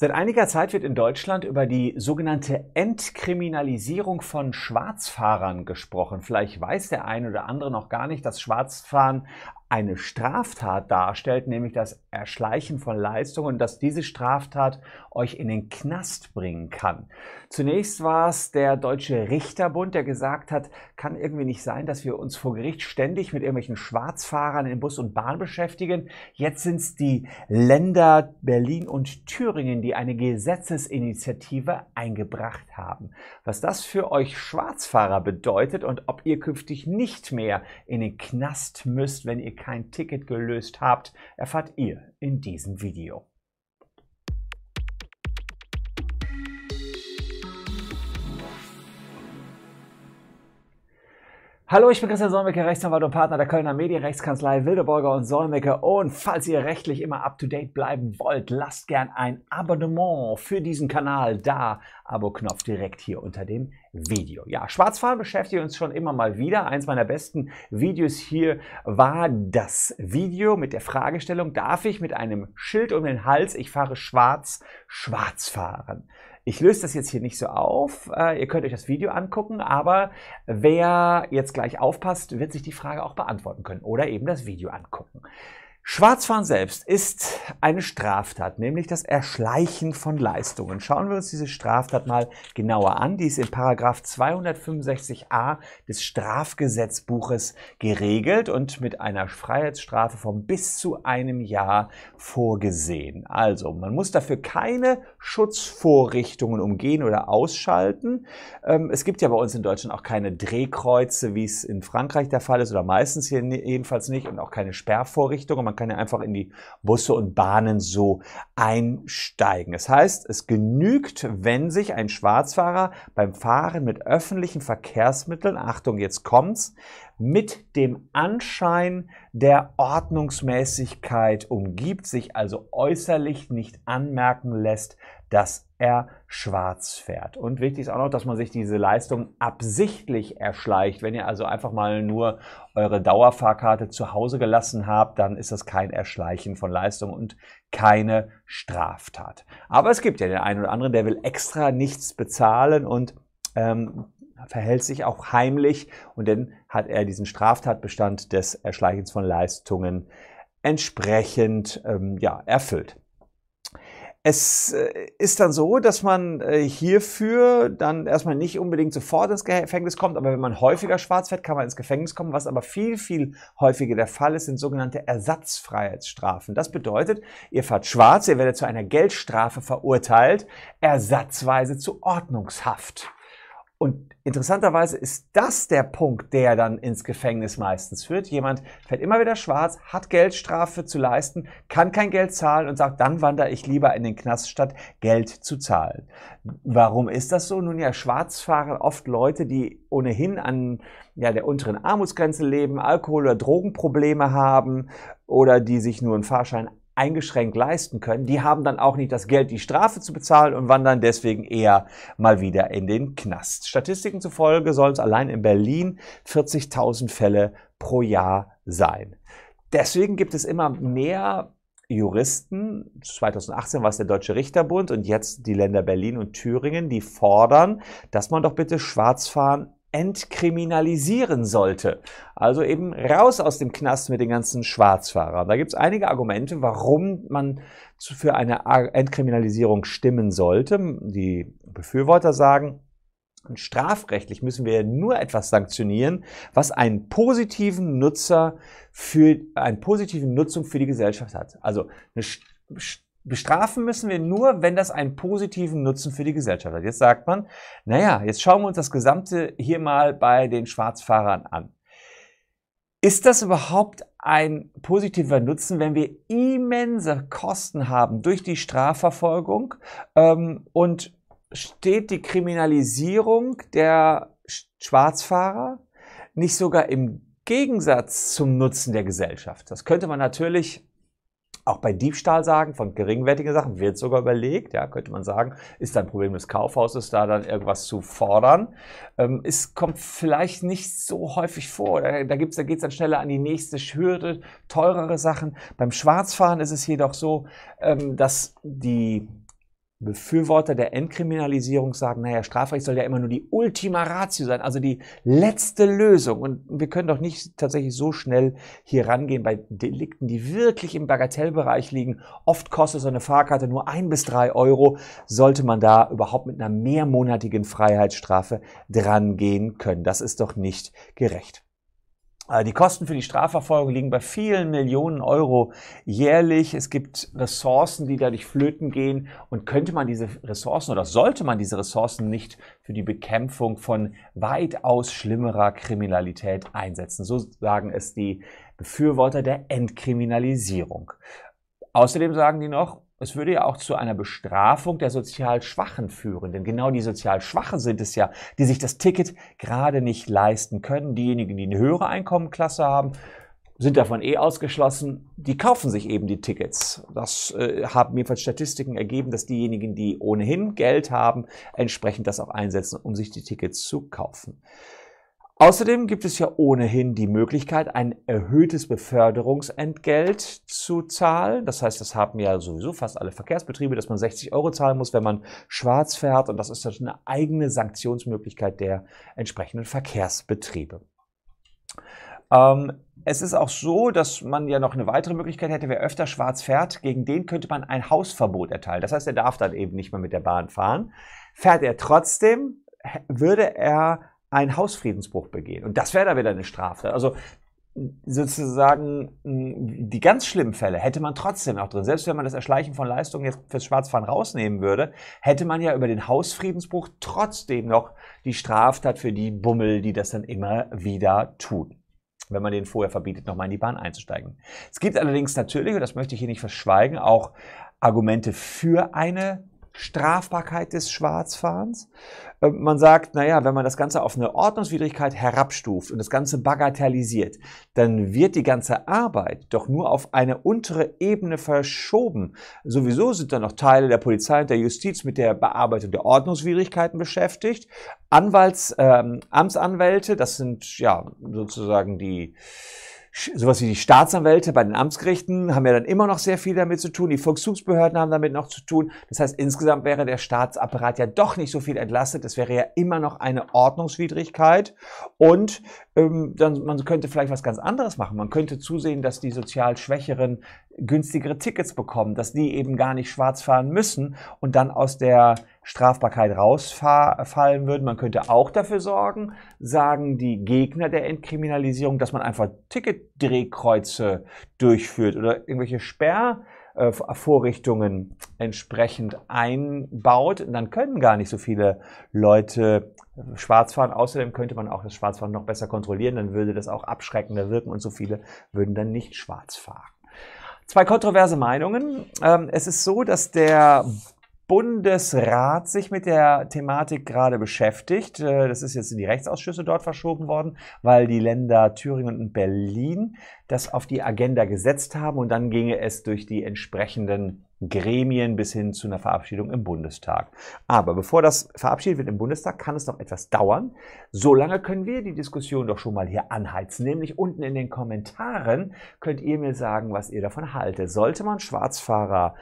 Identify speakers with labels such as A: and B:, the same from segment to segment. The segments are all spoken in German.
A: Seit einiger Zeit wird in Deutschland über die sogenannte Entkriminalisierung von Schwarzfahrern gesprochen. Vielleicht weiß der eine oder andere noch gar nicht, dass Schwarzfahren eine Straftat darstellt, nämlich das Erschleichen von Leistungen, dass diese Straftat euch in den Knast bringen kann. Zunächst war es der Deutsche Richterbund, der gesagt hat, kann irgendwie nicht sein, dass wir uns vor Gericht ständig mit irgendwelchen Schwarzfahrern in Bus und Bahn beschäftigen. Jetzt sind es die Länder Berlin und Thüringen, die eine Gesetzesinitiative eingebracht haben. Was das für euch Schwarzfahrer bedeutet und ob ihr künftig nicht mehr in den Knast müsst, wenn ihr kein Ticket gelöst habt, erfahrt ihr in diesem Video. Hallo, ich bin Christian Solmecke, Rechtsanwalt und Partner der Kölner Medienrechtskanzlei Wildeborger und Solmecke. Und falls ihr rechtlich immer up to date bleiben wollt, lasst gern ein Abonnement für diesen Kanal da. Abo-Knopf direkt hier unter dem Video. Ja, Schwarzfahren beschäftigt uns schon immer mal wieder. Eins meiner besten Videos hier war das Video mit der Fragestellung, darf ich mit einem Schild um den Hals, ich fahre schwarz, schwarz fahren? Ich löse das jetzt hier nicht so auf. Äh, ihr könnt euch das Video angucken, aber wer jetzt gleich aufpasst, wird sich die Frage auch beantworten können oder eben das Video angucken. Schwarzfahren selbst ist eine Straftat, nämlich das Erschleichen von Leistungen. Schauen wir uns diese Straftat mal genauer an. Die ist in 265a des Strafgesetzbuches geregelt und mit einer Freiheitsstrafe von bis zu einem Jahr vorgesehen. Also, man muss dafür keine Schutzvorrichtungen umgehen oder ausschalten. Ähm, es gibt ja bei uns in Deutschland auch keine Drehkreuze, wie es in Frankreich der Fall ist oder meistens hier jedenfalls nicht und auch keine Sperrvorrichtungen. Man kann ja einfach in die Busse und Bahnen so einsteigen. Das heißt, es genügt, wenn sich ein Schwarzfahrer beim Fahren mit öffentlichen Verkehrsmitteln, Achtung, jetzt kommt's, mit dem Anschein der Ordnungsmäßigkeit umgibt, sich also äußerlich nicht anmerken lässt, dass er schwarz fährt. Und wichtig ist auch noch, dass man sich diese Leistung absichtlich erschleicht. Wenn ihr also einfach mal nur eure Dauerfahrkarte zu Hause gelassen habt, dann ist das kein Erschleichen von Leistung und keine Straftat. Aber es gibt ja den einen oder anderen, der will extra nichts bezahlen und ähm, verhält sich auch heimlich und dann hat er diesen Straftatbestand des Erschleichens von Leistungen entsprechend ähm, ja, erfüllt. Es äh, ist dann so, dass man äh, hierfür dann erstmal nicht unbedingt sofort ins Gefängnis kommt, aber wenn man häufiger schwarz fährt, kann man ins Gefängnis kommen. Was aber viel, viel häufiger der Fall ist, sind sogenannte Ersatzfreiheitsstrafen. Das bedeutet, ihr fahrt schwarz, ihr werdet zu einer Geldstrafe verurteilt, ersatzweise zu Ordnungshaft. Und interessanterweise ist das der Punkt, der dann ins Gefängnis meistens führt. Jemand fällt immer wieder schwarz, hat Geldstrafe zu leisten, kann kein Geld zahlen und sagt, dann wandere ich lieber in den Knast, statt Geld zu zahlen. Warum ist das so? Nun ja, schwarz fahren oft Leute, die ohnehin an ja, der unteren Armutsgrenze leben, Alkohol- oder Drogenprobleme haben oder die sich nur einen Fahrschein eingeschränkt leisten können, die haben dann auch nicht das Geld, die Strafe zu bezahlen und wandern deswegen eher mal wieder in den Knast. Statistiken zufolge sollen es allein in Berlin 40.000 Fälle pro Jahr sein. Deswegen gibt es immer mehr Juristen, 2018 war es der Deutsche Richterbund und jetzt die Länder Berlin und Thüringen, die fordern, dass man doch bitte Schwarzfahren entkriminalisieren sollte. Also eben raus aus dem Knast mit den ganzen Schwarzfahrern. Da gibt es einige Argumente, warum man für eine Entkriminalisierung stimmen sollte. Die Befürworter sagen, strafrechtlich müssen wir nur etwas sanktionieren, was einen positiven Nutzer für eine positive Nutzung für die Gesellschaft hat. Also eine Bestrafen müssen wir nur, wenn das einen positiven Nutzen für die Gesellschaft hat. Jetzt sagt man, naja, jetzt schauen wir uns das Gesamte hier mal bei den Schwarzfahrern an. Ist das überhaupt ein positiver Nutzen, wenn wir immense Kosten haben durch die Strafverfolgung ähm, und steht die Kriminalisierung der Schwarzfahrer nicht sogar im Gegensatz zum Nutzen der Gesellschaft? Das könnte man natürlich auch bei Diebstahl sagen, von geringwertigen Sachen wird sogar überlegt, ja, könnte man sagen, ist ein Problem des Kaufhauses, da dann irgendwas zu fordern. Ähm, es kommt vielleicht nicht so häufig vor. Da, da, gibt's, da geht es dann schneller an die nächste Hürde, teurere Sachen. Beim Schwarzfahren ist es jedoch so, ähm, dass die Befürworter der Entkriminalisierung sagen, naja, Strafrecht soll ja immer nur die Ultima Ratio sein, also die letzte Lösung. Und wir können doch nicht tatsächlich so schnell hier rangehen bei Delikten, die wirklich im Bagatellbereich liegen. Oft kostet so eine Fahrkarte nur ein bis drei Euro. Sollte man da überhaupt mit einer mehrmonatigen Freiheitsstrafe drangehen können? Das ist doch nicht gerecht. Äh, die Kosten für die Strafverfolgung liegen bei vielen Millionen Euro jährlich. Es gibt Ressourcen, die dadurch flöten gehen. Und könnte man diese Ressourcen oder sollte man diese Ressourcen nicht für die Bekämpfung von weitaus schlimmerer Kriminalität einsetzen? So sagen es die Befürworter der Entkriminalisierung. Außerdem sagen die noch, es würde ja auch zu einer Bestrafung der sozial Schwachen führen. Denn genau die sozial Schwachen sind es ja, die sich das Ticket gerade nicht leisten können. Diejenigen, die eine höhere Einkommenklasse haben, sind davon eh ausgeschlossen. Die kaufen sich eben die Tickets. Das äh, haben jedenfalls Statistiken ergeben, dass diejenigen, die ohnehin Geld haben, entsprechend das auch einsetzen, um sich die Tickets zu kaufen. Außerdem gibt es ja ohnehin die Möglichkeit, ein erhöhtes Beförderungsentgelt zu zahlen. Das heißt, das haben ja sowieso fast alle Verkehrsbetriebe, dass man 60 Euro zahlen muss, wenn man schwarz fährt. Und das ist dann eine eigene Sanktionsmöglichkeit der entsprechenden Verkehrsbetriebe. Ähm, es ist auch so, dass man ja noch eine weitere Möglichkeit hätte, wer öfter schwarz fährt, gegen den könnte man ein Hausverbot erteilen. Das heißt, er darf dann eben nicht mehr mit der Bahn fahren. Fährt er trotzdem, würde er ein Hausfriedensbruch begehen. Und das wäre da wieder eine Strafe. Also sozusagen hm, die ganz schlimmen Fälle hätte man trotzdem auch drin. Selbst wenn man das Erschleichen von Leistungen jetzt fürs Schwarzfahren rausnehmen würde, hätte man ja über den Hausfriedensbruch trotzdem noch die Straftat für die Bummel, die das dann immer wieder tut wenn man den vorher verbietet, nochmal in die Bahn einzusteigen. Es gibt allerdings natürlich, und das möchte ich hier nicht verschweigen, auch Argumente für eine Strafbarkeit des Schwarzfahrens. Ähm, man sagt, naja, wenn man das Ganze auf eine Ordnungswidrigkeit herabstuft und das Ganze bagatellisiert, dann wird die ganze Arbeit doch nur auf eine untere Ebene verschoben. Sowieso sind dann noch Teile der Polizei und der Justiz mit der Bearbeitung der Ordnungswidrigkeiten beschäftigt. Anwalts, ähm, Amtsanwälte, das sind ja sozusagen die sowas wie die Staatsanwälte bei den Amtsgerichten haben ja dann immer noch sehr viel damit zu tun. Die Volkszugsbehörden haben damit noch zu tun. Das heißt, insgesamt wäre der Staatsapparat ja doch nicht so viel entlastet. Das wäre ja immer noch eine Ordnungswidrigkeit. Und ähm, dann, man könnte vielleicht was ganz anderes machen. Man könnte zusehen, dass die sozial Schwächeren günstigere Tickets bekommen, dass die eben gar nicht schwarz fahren müssen und dann aus der Strafbarkeit rausfallen würden. Man könnte auch dafür sorgen, sagen die Gegner der Entkriminalisierung, dass man einfach Ticketdrehkreuze durchführt oder irgendwelche Sperrvorrichtungen äh, entsprechend einbaut. Und dann können gar nicht so viele Leute äh, schwarz fahren. Außerdem könnte man auch das Schwarzfahren noch besser kontrollieren. Dann würde das auch abschreckender wirken und so viele würden dann nicht schwarz fahren zwei kontroverse Meinungen. Ähm, es ist so, dass der Bundesrat sich mit der Thematik gerade beschäftigt. Äh, das ist jetzt in die Rechtsausschüsse dort verschoben worden, weil die Länder Thüringen und Berlin das auf die Agenda gesetzt haben und dann ginge es durch die entsprechenden Gremien bis hin zu einer Verabschiedung im Bundestag. Aber bevor das verabschiedet wird im Bundestag, kann es noch etwas dauern. Solange können wir die Diskussion doch schon mal hier anheizen. Nämlich unten in den Kommentaren könnt ihr mir sagen, was ihr davon haltet. Sollte man Schwarzfahrer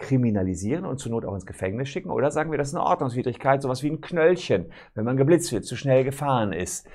A: kriminalisieren und zur Not auch ins Gefängnis schicken? Oder sagen wir, das ist eine Ordnungswidrigkeit, sowas wie ein Knöllchen, wenn man geblitzt wird, zu schnell gefahren ist?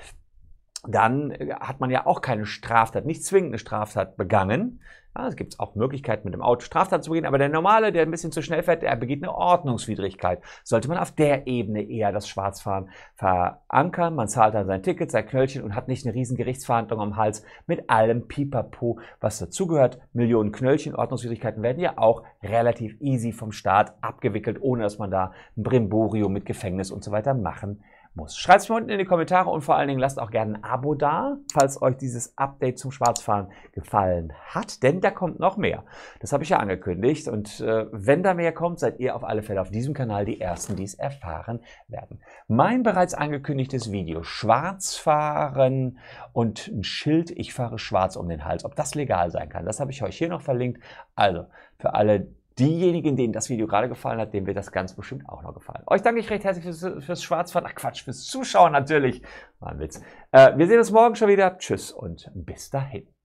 A: dann äh, hat man ja auch keine Straftat, nicht zwingend eine Straftat begangen. Ja, es gibt auch Möglichkeiten, mit dem Auto Straftat zu begehen, aber der Normale, der ein bisschen zu schnell fährt, der begeht eine Ordnungswidrigkeit. Sollte man auf der Ebene eher das Schwarzfahren verankern. Man zahlt dann sein Ticket, sein Knöllchen und hat nicht eine riesen Gerichtsverhandlung am Hals mit allem Pipapo, was dazugehört. Millionen Knöllchen, Ordnungswidrigkeiten werden ja auch relativ easy vom Staat abgewickelt, ohne dass man da ein Brimborium mit Gefängnis und so weiter machen kann muss. Schreibt es mir unten in die Kommentare und vor allen Dingen lasst auch gerne ein Abo da, falls euch dieses Update zum Schwarzfahren gefallen hat, denn da kommt noch mehr. Das habe ich ja angekündigt und äh, wenn da mehr kommt, seid ihr auf alle Fälle auf diesem Kanal die Ersten, die es erfahren werden. Mein bereits angekündigtes Video Schwarzfahren und ein Schild, ich fahre schwarz um den Hals, ob das legal sein kann, das habe ich euch hier noch verlinkt. Also für alle, diejenigen, denen das Video gerade gefallen hat, denen wird das ganz bestimmt auch noch gefallen. Euch danke ich recht herzlich fürs, fürs Schwarzfahren. Ach Quatsch, fürs Zuschauen natürlich. War ein Witz. Äh, wir sehen uns morgen schon wieder. Tschüss und bis dahin.